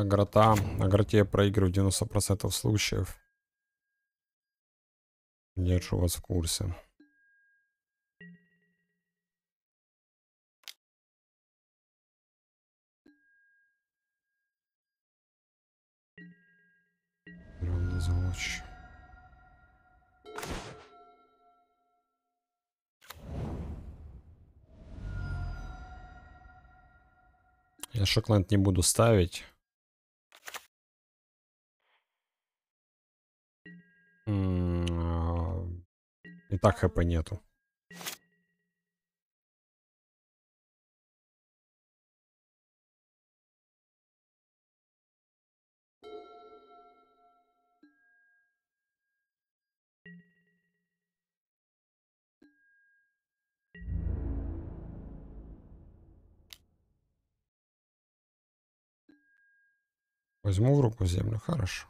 Агрота. Э, Агроте я проигрываю 90% случаев. Держу вас в курсе. Завуч. Я Шокленд не буду ставить. А, и так хп нету. Возьму в руку землю, хорошо.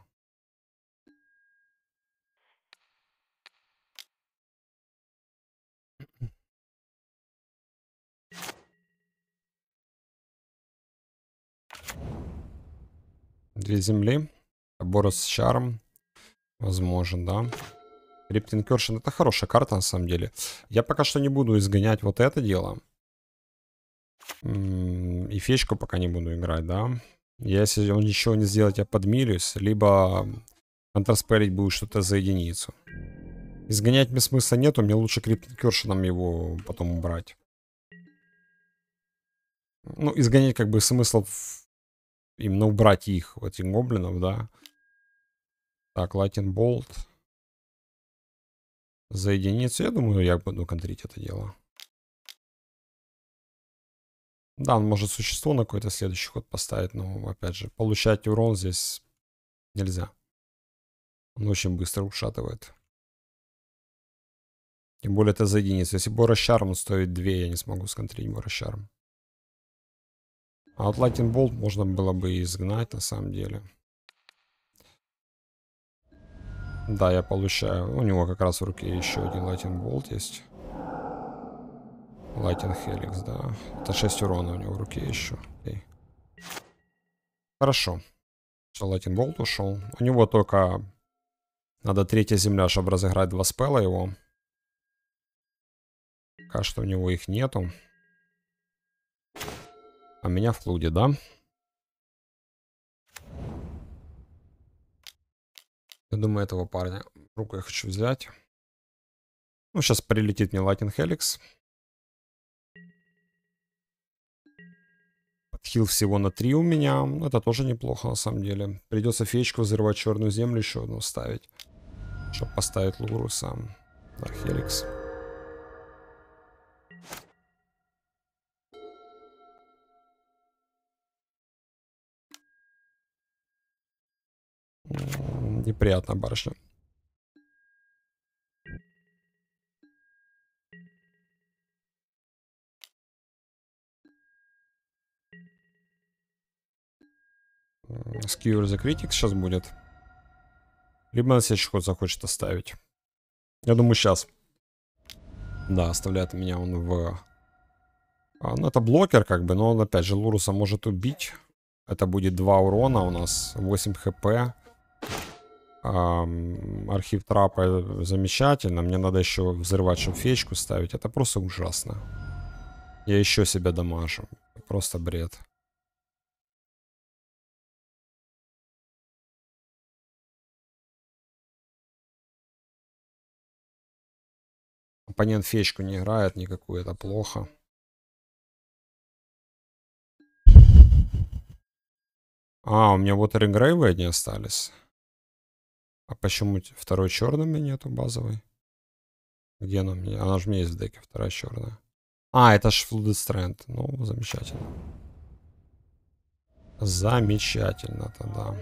Две земли. Борос с Чаром. Возможно, да. Рептинкершин. Это хорошая карта, на самом деле. Я пока что не буду изгонять вот это дело. И фечку пока не буду играть, да. Если он ничего не сделает, я подмилюсь. Либо контрспелить будет что-то за единицу. Изгонять мне смысла нету. Мне лучше криптокершином его потом убрать. Ну, изгонять как бы смысла именно убрать их, этих гоблинов, да. Так, Lightning Bolt. За единицу, я думаю, я буду контрить это дело. Да, он может существо на какой-то следующий ход поставить, но, опять же, получать урон здесь нельзя. Он очень быстро ушатывает. Тем более это за единицу. Если Борощарм стоит 2, я не смогу сконтрить Борощарм. А Lightning Bolt можно было бы изгнать на самом деле. Да, я получаю. У него как раз в руке еще один Lightning Bolt есть. Lightning Helix, да. Это 6 урона у него в руке еще. Окей. Хорошо. Что Lightning Bolt ушел. У него только... Надо третья земля, чтобы разыграть два спела его. Пока что у него их нету. А меня в клуде, да? Я думаю, этого парня руку я хочу взять. Ну, сейчас прилетит мне Латин Helix. Подхил всего на 3 у меня. Ну, это тоже неплохо, на самом деле. Придется феечку взрывать черную землю, еще одну ставить. Чтобы поставить Луру сам. Да, Хеликс. Хеликс. неприятно барышня. Скьюер за критик сейчас будет. Либо на следующий ход захочет оставить. Я думаю, сейчас. Да, оставляет меня он в... А, ну, это блокер, как бы, но он, опять же, Луруса может убить. Это будет 2 урона у нас, 8 хп архив трапа замечательно. Мне надо еще взрывать, чтобы фечку ставить. Это просто ужасно. Я еще себя дамажу. Просто бред. Оппонент фечку не играет никакую, это плохо. А, у меня вот Grave одни остались. А почему второй черный у меня нету базовый? Где она у меня? Она же у меня есть в деке, вторая черная. А, это же Flooded Strand. Ну, замечательно. Замечательно тогда.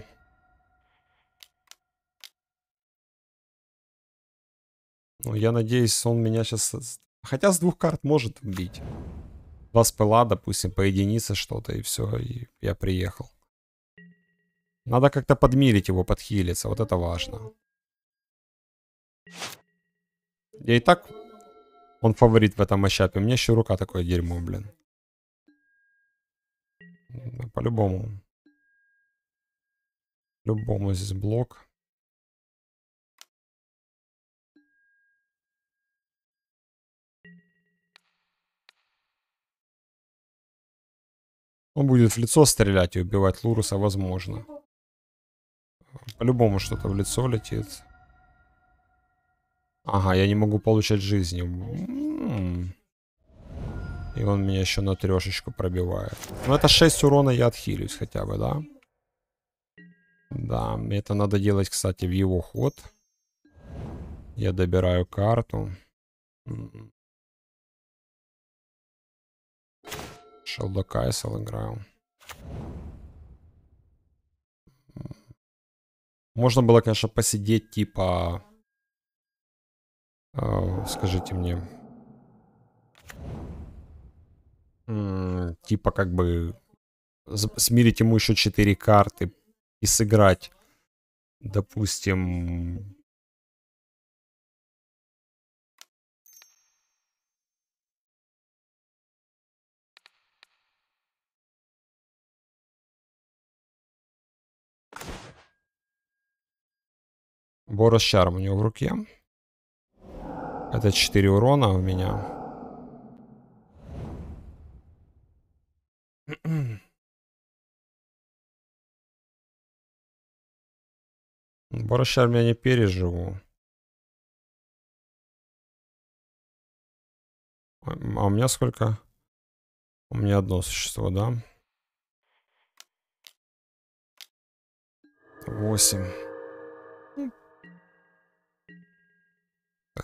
Ну, я надеюсь, он меня сейчас... Хотя с двух карт может убить. Два спыла, допустим, по единице что-то, и все, и я приехал. Надо как-то подмирить его, подхилиться. Вот это важно. Я и так... Он фаворит в этом мащапе. У меня еще рука такое дерьмо, блин. По-любому. Любому здесь блок. Он будет в лицо стрелять и убивать Луруса, возможно. По-любому что-то в лицо летит. Ага, я не могу получать жизни. М -м -м. И он меня еще на трешечку пробивает. Ну это 6 урона я отхилюсь хотя бы, да? Да, это надо делать, кстати, в его ход. Я добираю карту. Шелдокайсел играю. Можно было, конечно, посидеть, типа... Э, скажите мне. М типа как бы смирить ему еще 4 карты и сыграть, допустим, Бора с у него в руке. Это 4 урона у меня. Бора с я не переживу. А, а у меня сколько? У меня одно существо, да? Восемь.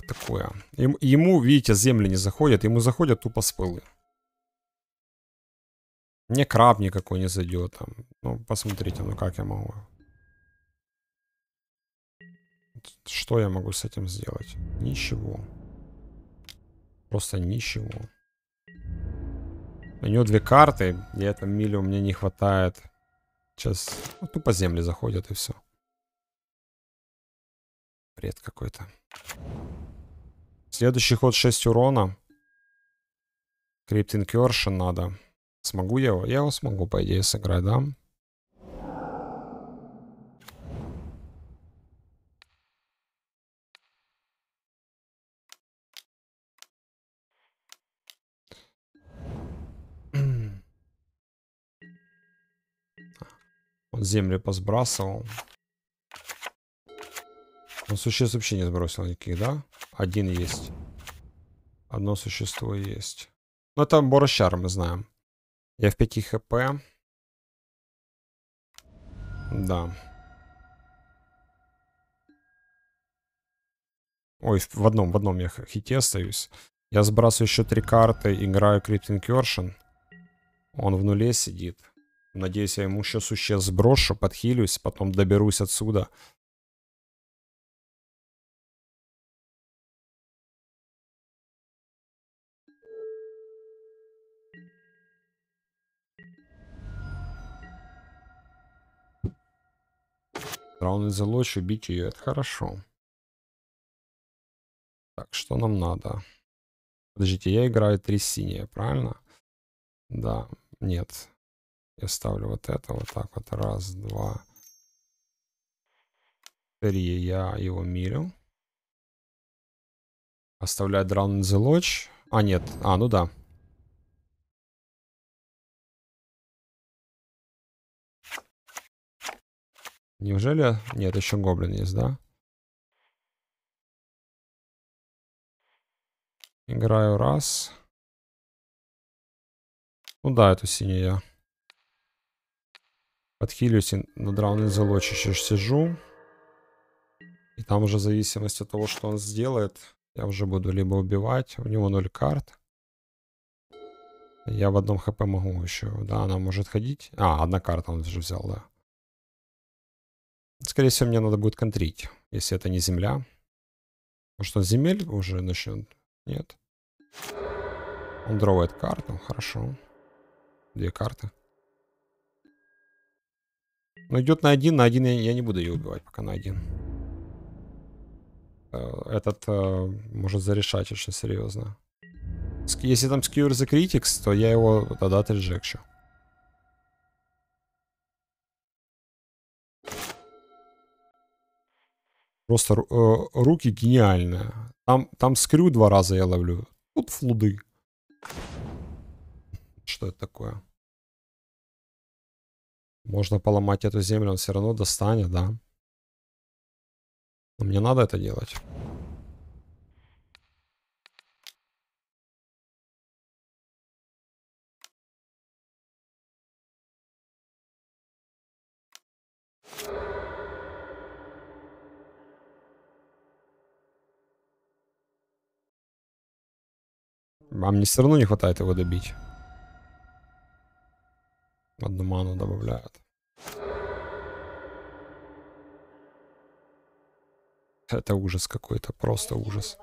такое. Ему, видите, земли не заходят. Ему заходят тупо спылы. Мне краб никакой не зайдет там. Ну, посмотрите, ну как я могу. Что я могу с этим сделать? Ничего. Просто ничего. У него две карты, и это мили у меня не хватает. Сейчас ну, тупо земли заходят и все. Бред какой-то. Следующий ход 6 урона. Криптинкершин надо. Смогу я его? Я его смогу, по идее, сыграть, да? Он землю посбрасывал. Он существ вообще не сбросил никаких, да? Да. Один есть. Одно существо есть. Но ну, это Борощар, мы знаем. Я в 5 хп. Да. Ой, в одном, в одном я хите остаюсь. Я сбрасываю еще три карты, играю Crypt Incursion. Он в нуле сидит. Надеюсь, я ему сейчас существ сброшу, подхилюсь, потом доберусь отсюда. А он из лочь убить ее, это хорошо. Так, что нам надо? Подождите, я играю три синие, правильно? Да, нет. Я ставлю вот это, вот так вот. Раз, два, три. Я его мирю. Оставляю Drown in the А, нет. А, ну да. Неужели... Нет, еще гоблин есть, да? Играю раз. Ну да, это синий я. Подхилюсь и над раундом залочище сижу. И там уже в зависимости от того, что он сделает, я уже буду либо убивать. У него 0 карт. Я в одном хп могу еще. Да, она может ходить. А, одна карта он уже взял, да. Скорее всего, мне надо будет контрить, если это не земля. Может, он земель уже начнет? Нет. Он дровает карту, хорошо. Две карты. Но идет на один, на один я, я не буду ее убивать, пока на один. Э, этот э, может зарешать очень серьезно. Если там скьюр за критикс, то я его тогда отрежекчу. Просто э, руки гениальные. Там, там скрю два раза я ловлю. Тут флуды. Что это такое? Можно поломать эту землю, он все равно достанет, да? Но мне надо это делать. А не все равно не хватает его добить. Одну ману добавляют. Это ужас какой-то, просто ужас.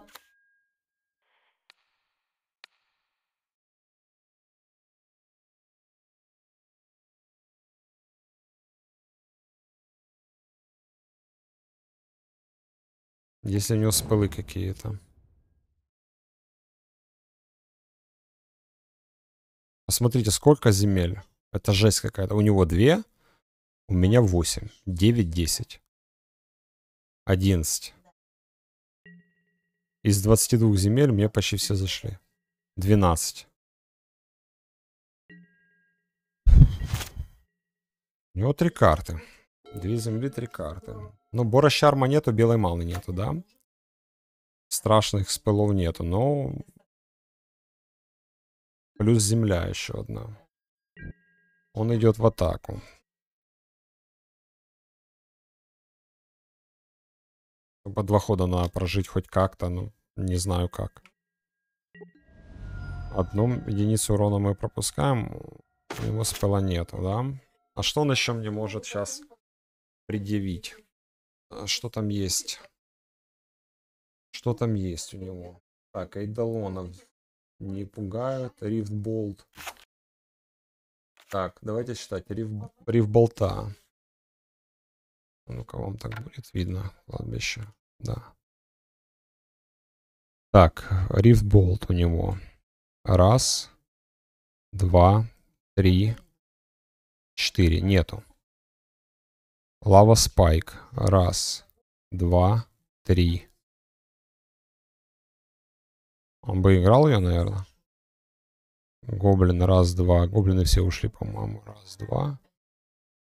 Если у него спылы какие-то. Посмотрите, сколько земель. Это жесть какая-то. У него две, у меня восемь. Девять, десять. Одиннадцать. Из 22 земель мне почти все зашли. 12. У него три карты. Две земли, три карты. Ну, Бора Шарма нету, Белой Малы нету, да? Страшных спылов нету, но Плюс земля еще одна. Он идет в атаку. По два хода надо прожить хоть как-то, но ну, не знаю как. Одну единицу урона мы пропускаем. У него спела нету, да? А что он еще мне может сейчас предъявить? А что там есть? Что там есть у него? Так, Эйдалонов не пугают. Рифтболт. Так, давайте считать. Риф, рифтболта. Ну-ка, вам так будет видно кладбище. Да. Так, рифтболт у него. Раз, два, три, четыре. Нету. Лава спайк. Раз, два, три, он Бы играл я, наверное. Гоблин раз, два. Гоблины все ушли, по-моему. Раз, два.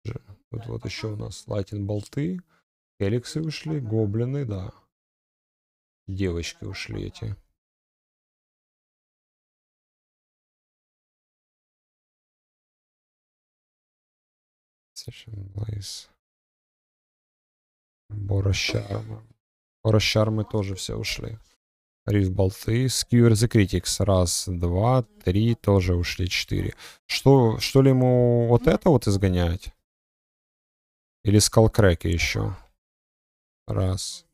Тут вот еще у нас латин болты. Эликсы ушли, гоблины, да. Девочки ушли эти. Session Blaze. Борощармы. Борощармы тоже все ушли. Риф болты. Skewer the Critics. Раз, два, три. Тоже ушли четыре. Что, что ли ему вот это вот изгонять? Или скалкреки еще? Раз.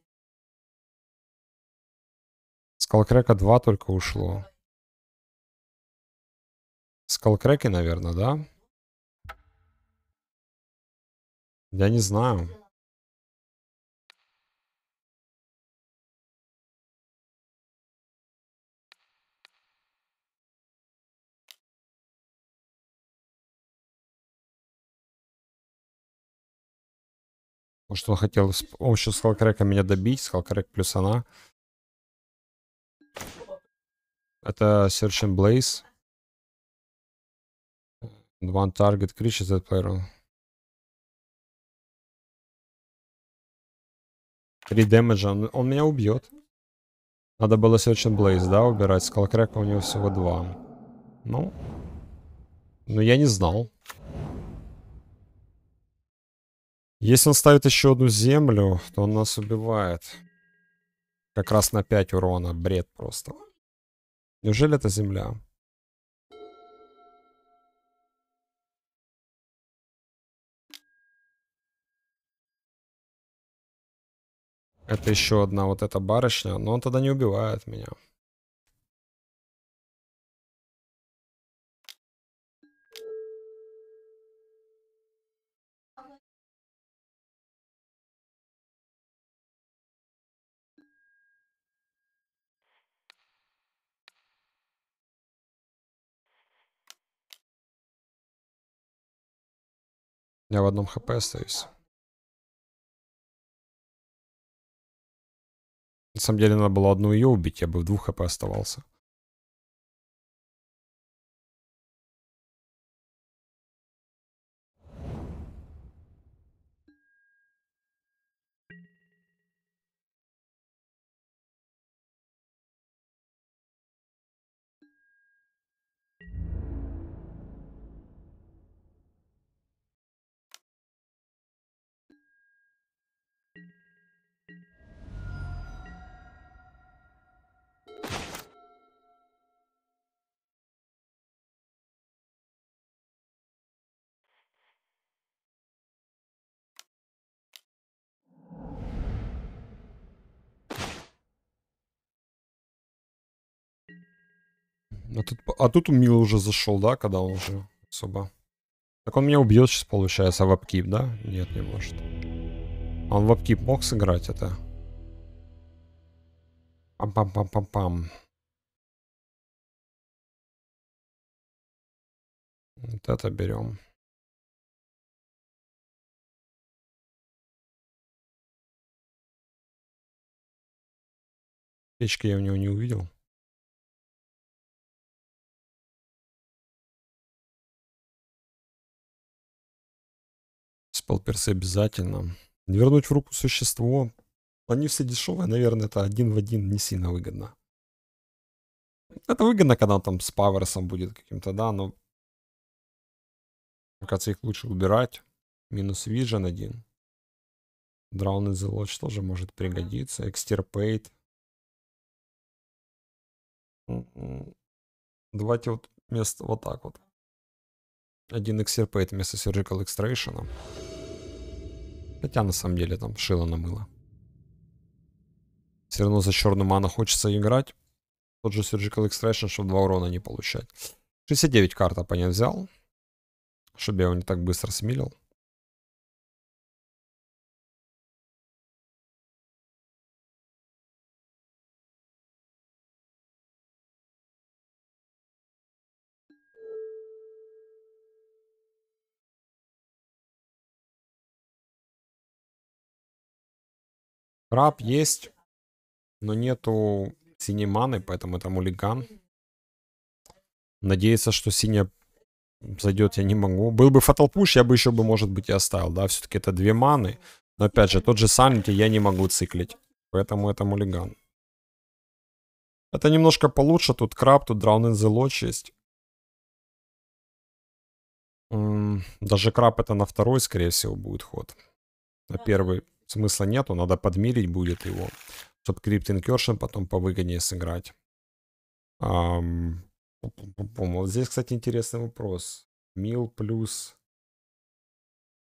Скалкрека два только ушло. Скалкреки, наверное, да? Я не знаю. Потому что он хотел он еще с помощью скалкрека меня добить. Скалкрек плюс она. Это Search and Blaze. One target creature that player. 3 демеджа. Он, он меня убьет. Надо было Search and Blaze, да, убирать. Скалкрека у него всего 2. Ну. Ну, я не знал. Если он ставит еще одну землю, то он нас убивает. Как раз на 5 урона. Бред просто. Неужели это земля? Это еще одна вот эта барышня. Но он тогда не убивает меня. Я в одном хп остаюсь. На самом деле надо было одну ее убить, я бы в двух хп оставался. А тут, а тут у Мила уже зашел, да, когда он уже особо... Так он меня убьет сейчас, получается, в вебкип, да? Нет, не может. А он вебкип мог сыграть это? Пам-пам-пам-пам-пам. Вот это берем. Печки я у него не увидел. Палперсы обязательно. Вернуть в руку существо. Они все дешевые, наверное, это один в один не сильно выгодно. Это выгодно, когда он там с паверсом будет каким-то, да, но... Мне кажется, их лучше убирать. Минус Vision один. Drown in the Lodge тоже может пригодиться. Extirpate. М-м. Давайте вот место вот так вот. Один Extirpate вместо Surgical Extraction. Хотя на самом деле там шило намыло. Все равно за черную ману хочется играть. Тот же Surgical Extraction, чтобы два урона не получать. 69 карт а я взял. Чтобы я его не так быстро смилил. Краб есть, но нету синей маны, поэтому это мулиган. Надеяться, что синяя зайдет я не могу. Был бы фаталпуш, я бы еще бы, может быть, и оставил. Да, все-таки это две маны. Но опять же, тот же Санити я не могу циклить. Поэтому это мулиган. Это немножко получше. Тут краб, тут Drown in the Lodge есть. Даже краб это на второй, скорее всего, будет ход. На первый смысла нету, надо подмерить будет его, чтобы Crypt Incursion потом повыгоднее сыграть. Ам... Вот здесь, кстати, интересный вопрос. Мил плюс...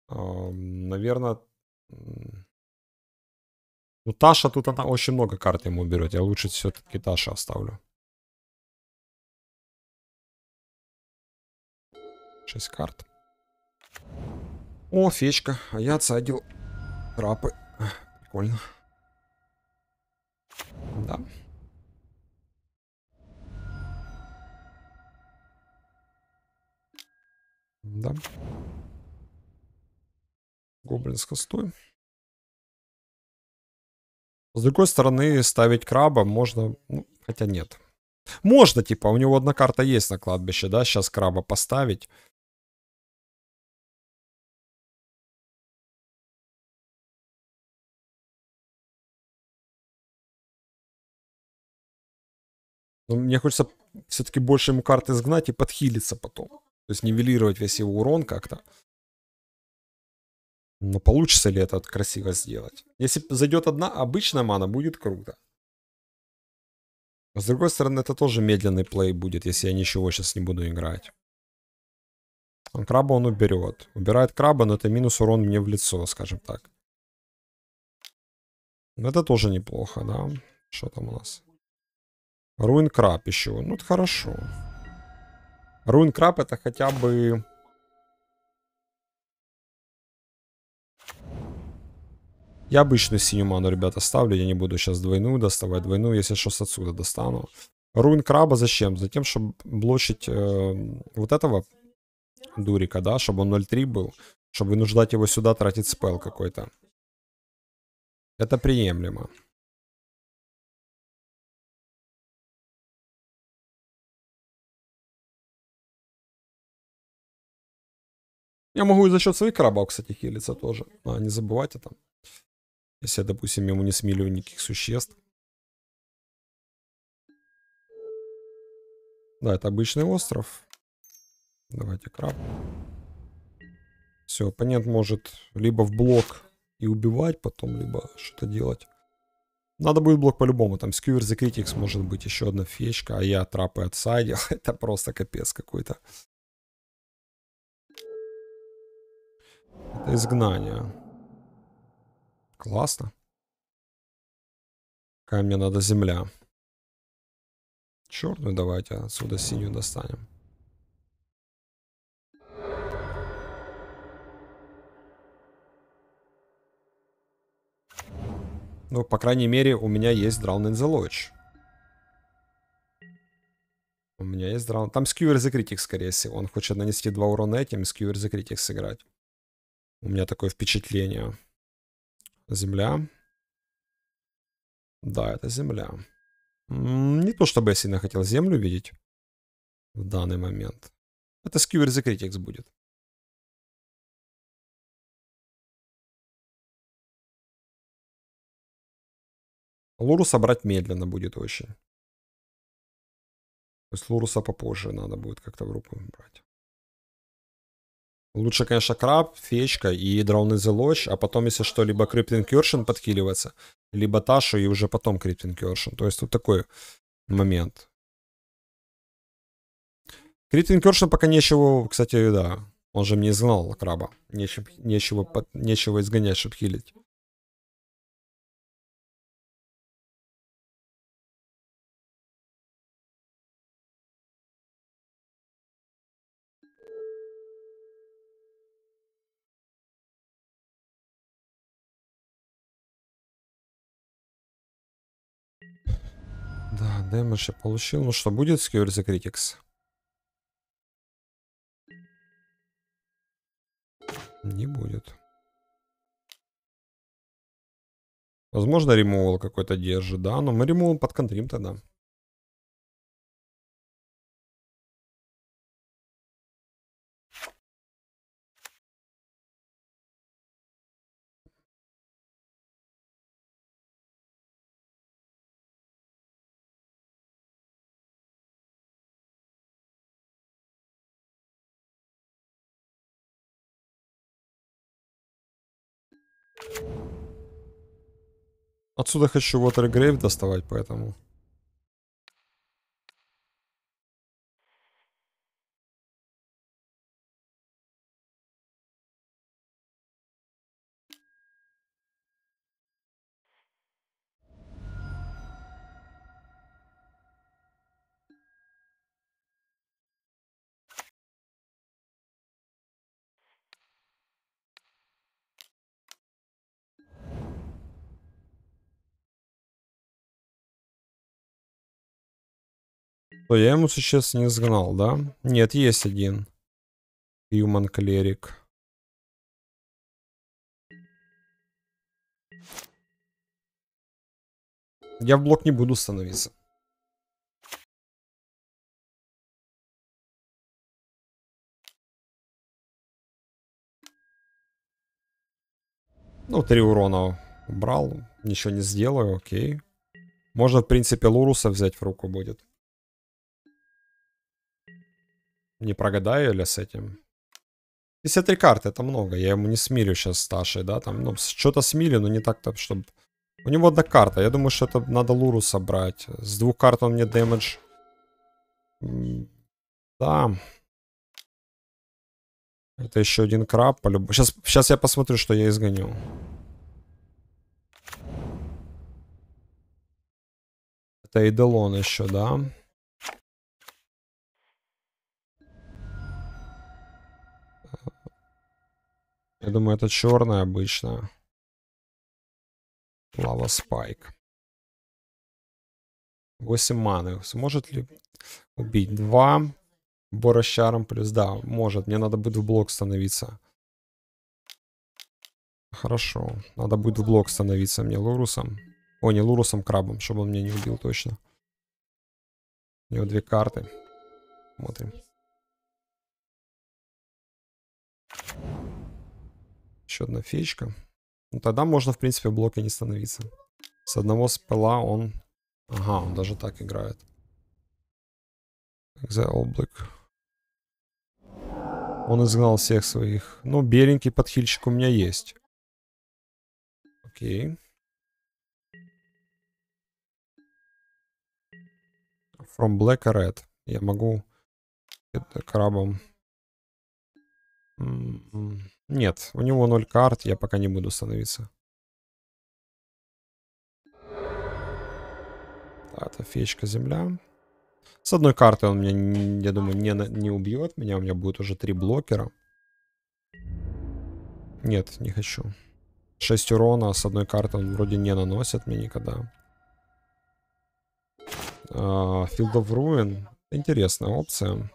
Ам... Наверное... Ну, Таша, тут она очень много карт ему берет. Я лучше все-таки Таша оставлю. 6 карт. О, фечка. А я отсадил Трапы. Прикольно. Да. Да. Гоблин с хостой. С другой стороны, ставить краба можно... Ну, хотя нет. Можно, типа, у него одна карта есть на кладбище, да, сейчас краба поставить. Но ну, мне хочется все-таки больше ему карты сгнать и подхилиться потом. То есть нивелировать весь его урон как-то. Но получится ли это красиво сделать? Если зайдет одна обычная мана, будет круто. А с другой стороны, это тоже медленный плей будет, если я ничего сейчас не буду играть. Он краба он уберет. Убирает краба, но это минус урон мне в лицо, скажем так. Но это тоже неплохо, да? Что там у нас? Руин краб еще. Ну, это хорошо. Руин краб это хотя бы... Я обычную синюю ману, ребята, ставлю. Я не буду сейчас двойную доставать. Двойную, если что, с отсюда достану. Руин краба зачем? Затем, чтобы блочить э, вот этого дурика, да? Чтобы он 0.3 был. Чтобы вынуждать его сюда тратить спел какой-то. Это приемлемо. Я могу и за счет своих крабов, кстати, хилиться тоже. А, не забывайте там. Если я, допустим, ему не смилю никаких существ. Да, это обычный остров. Давайте краб. Все, оппонент может либо в блок и убивать потом, либо что-то делать. Надо будет блок по-любому. Там скьювер за критикс может быть еще одна фечка, а я трапы отсадил. это просто капец какой-то. изгнания. Классно. Какая мне надо земля. Черную давайте отсюда синюю достанем. Ну, по крайней мере, у меня есть Drown in the Lodge. У меня есть Drown... Там Skewer the Critic, скорее всего. Он хочет нанести два урона этим и Skewer the Critic сыграть. У меня такое впечатление. Земля. Да, это земля. Не то, чтобы я сильно хотел землю видеть в данный момент. Это Skewer the Critics будет. Луру собрать медленно будет очень. То есть Луруса попозже надо будет как-то в руку брать. Лучше, конечно, краб, феечка и драуны the lodge, а потом, если что, либо криптинг кершин подхиливаться, либо ташу и уже потом криптинг кершин. То есть вот такой момент. Криптинг кершин пока нечего, кстати, да. Он же мне изгнал краба. Нечего, нечего, нечего изгонять, чтобы хилить. Дэмэдж я получил. Ну что, будет Security Critics? Не будет. Возможно, ремоул какой-то держит, да? Но мы ремоул подконтрим тогда. Отсюда хочу Water Grave доставать, поэтому... Что, я ему сейчас не сгнал, да? Нет, есть один. Human Cleric. Я в блок не буду становиться. Ну, три урона брал. Ничего не сделаю, окей. Можно, в принципе, Луруса взять в руку будет. Не прогадаю ли с этим? 53 карты, это много. Я ему не смилю сейчас с Ташей, да? Там, ну, что-то смилю, но не так-то, чтобы... У него одна карта. Я думаю, что это надо Луру собрать. С двух карт он мне дэмэдж... Да. Это еще один краб. По люб... сейчас, сейчас я посмотрю, что я изгоню. Это Эйделон еще, да? Да. Я думаю, это черная обычно. Лава спайк. 8 маны. Сможет ли убить? 2. Бора с чаром плюс. Да, может. Мне надо будет в блок становиться. Хорошо. Надо будет в блок становиться мне Лурусом. О, не Лурусом, крабом, чтобы он меня не убил точно. У него две карты. Смотрим. Еще одна феечка. Ну, тогда можно, в принципе, в не становиться. С одного спела он... Ага, он даже так играет. Exile Black. Он изгнал всех своих. Ну, беленький подхильщик у меня есть. Окей. From black or red. Я могу это крабом. М -м нет, у него 0 карт, я пока не буду становиться. это феечка земля. С одной карты он меня, я думаю, не, не убьет меня. У меня будет уже три блокера. Нет, не хочу. 6 урона с одной карты он вроде не наносит мне никогда. А, Field of Ruin. Интересная опция.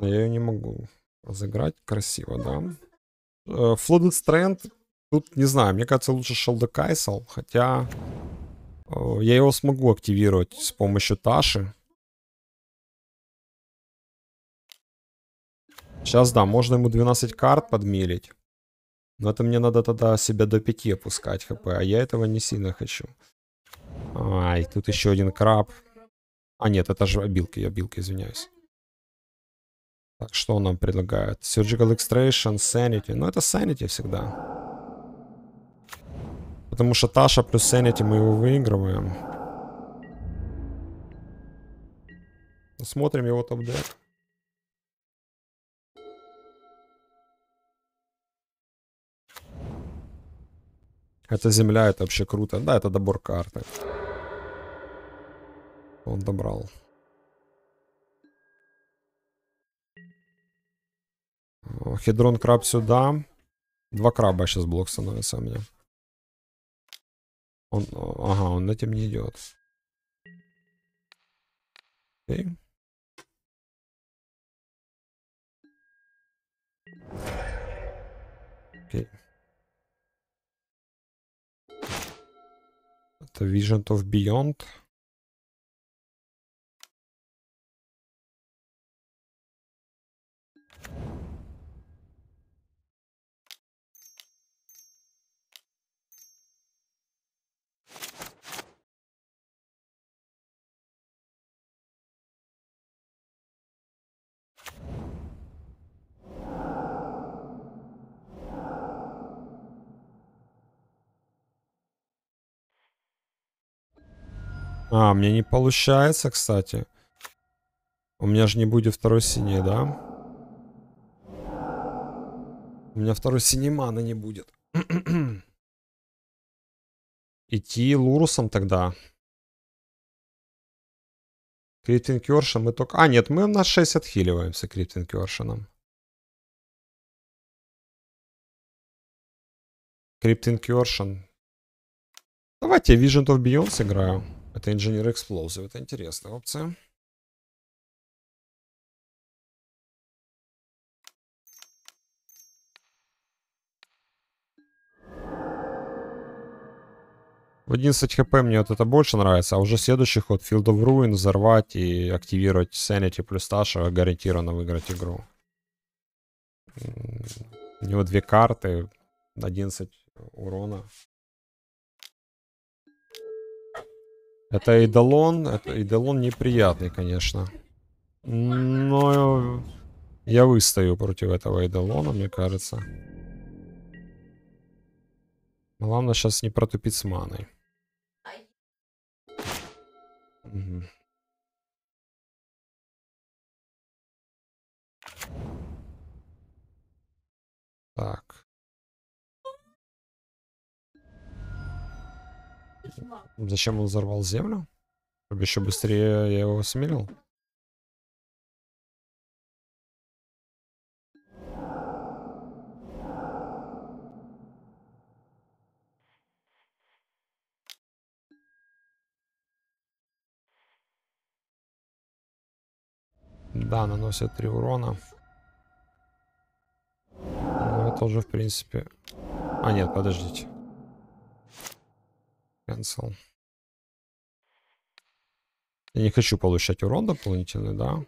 Но я ее не могу разыграть красиво, да. Э, Flooded Strand, тут не знаю, мне кажется, лучше Shoulder Кайсел, хотя э, я его смогу активировать с помощью Таши. Сейчас, да, можно ему 12 карт подмелить. Но это мне надо тогда себя до 5 опускать хп, а я этого не сильно хочу. Ай, тут еще один краб. А нет, это же обилки, я обилки, извиняюсь. Так, что он нам предлагает? Surgical Extraction, Sanity. Ну, это Sanity всегда. Потому что Таша плюс Sanity мы его выигрываем. Смотрим его топ-дек. Это земля, это вообще круто. Да, это добор карты. Он добрал. Хедрон краб сюда. Два краба сейчас блок становится у меня. Он, ага, он этим не идет. Окей. Окей. Это Vision of Beyond. А, мне не получается, кстати. У меня же не будет второй синей, да? У меня второй синемана не будет. Идти Лурусом тогда. Криптин Кёршин мы только... А, нет, мы на 6 отхиливаемся Криптин Кёршином. Криптин Кёршин. Давайте я Vision of Beyond сыграю. Это инженер Explosive. Это интересная опция. В 11 хп мне вот это больше нравится, а уже следующий ход Field of Ruin взорвать и активировать Sanity плюс Таша гарантированно выиграть игру. У него две карты, 11 урона. Это идолон. Это идолон неприятный, конечно. Но я выстою против этого идолона, мне кажется. Главное сейчас не протупить с маной. Зачем он взорвал землю? Чтобы еще быстрее я его смирил? Да, наносят три урона. Но ну, это уже, в принципе... А, нет, подождите. Cancel. Я не хочу получать урон дополнительный, да?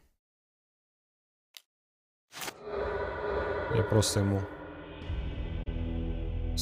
Я просто ему